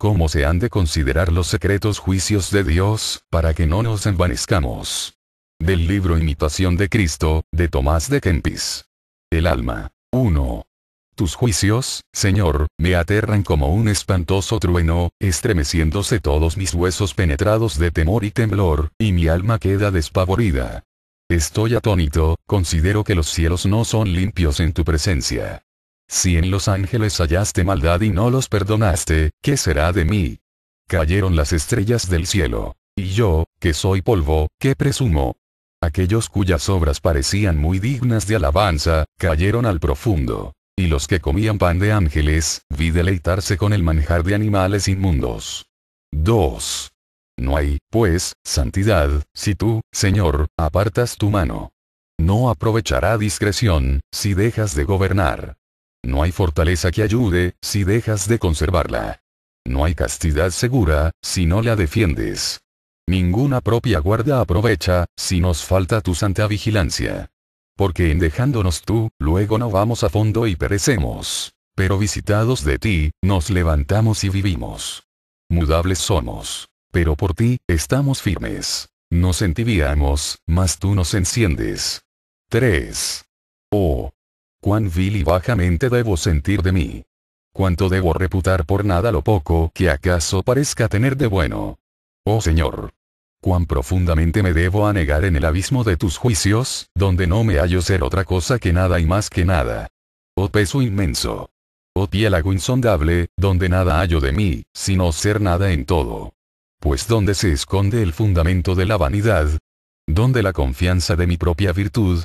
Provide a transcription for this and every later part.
cómo se han de considerar los secretos juicios de Dios, para que no nos envanezcamos. Del libro Imitación de Cristo, de Tomás de Kempis. El alma. 1. Tus juicios, Señor, me aterran como un espantoso trueno, estremeciéndose todos mis huesos penetrados de temor y temblor, y mi alma queda despavorida. Estoy atónito, considero que los cielos no son limpios en tu presencia. Si en los ángeles hallaste maldad y no los perdonaste, ¿qué será de mí? Cayeron las estrellas del cielo. Y yo, que soy polvo, ¿qué presumo? Aquellos cuyas obras parecían muy dignas de alabanza, cayeron al profundo. Y los que comían pan de ángeles, vi deleitarse con el manjar de animales inmundos. 2. No hay, pues, santidad, si tú, Señor, apartas tu mano. No aprovechará discreción, si dejas de gobernar. No hay fortaleza que ayude, si dejas de conservarla. No hay castidad segura, si no la defiendes. Ninguna propia guarda aprovecha, si nos falta tu santa vigilancia. Porque en dejándonos tú, luego no vamos a fondo y perecemos. Pero visitados de ti, nos levantamos y vivimos. Mudables somos. Pero por ti, estamos firmes. Nos entibiamos, mas tú nos enciendes. 3. Oh, cuán vil y bajamente debo sentir de mí. Cuánto debo reputar por nada lo poco que acaso parezca tener de bueno. Oh Señor. Cuán profundamente me debo anegar en el abismo de tus juicios, donde no me hallo ser otra cosa que nada y más que nada. Oh peso inmenso. Oh piélago insondable, donde nada hallo de mí, sino ser nada en todo. Pues donde se esconde el fundamento de la vanidad, donde la confianza de mi propia virtud,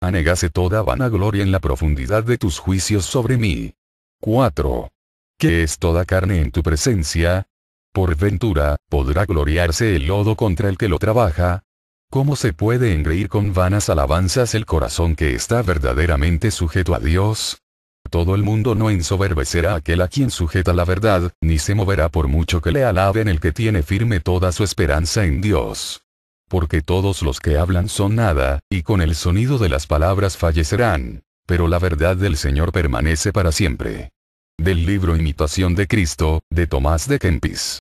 Anegase toda vanagloria en la profundidad de tus juicios sobre mí. 4. ¿Qué es toda carne en tu presencia? Por ventura, ¿podrá gloriarse el lodo contra el que lo trabaja? ¿Cómo se puede engreír con vanas alabanzas el corazón que está verdaderamente sujeto a Dios? Todo el mundo no ensoberbecerá aquel a quien sujeta la verdad, ni se moverá por mucho que le alaben el que tiene firme toda su esperanza en Dios porque todos los que hablan son nada, y con el sonido de las palabras fallecerán, pero la verdad del Señor permanece para siempre. Del libro Imitación de Cristo, de Tomás de Kempis.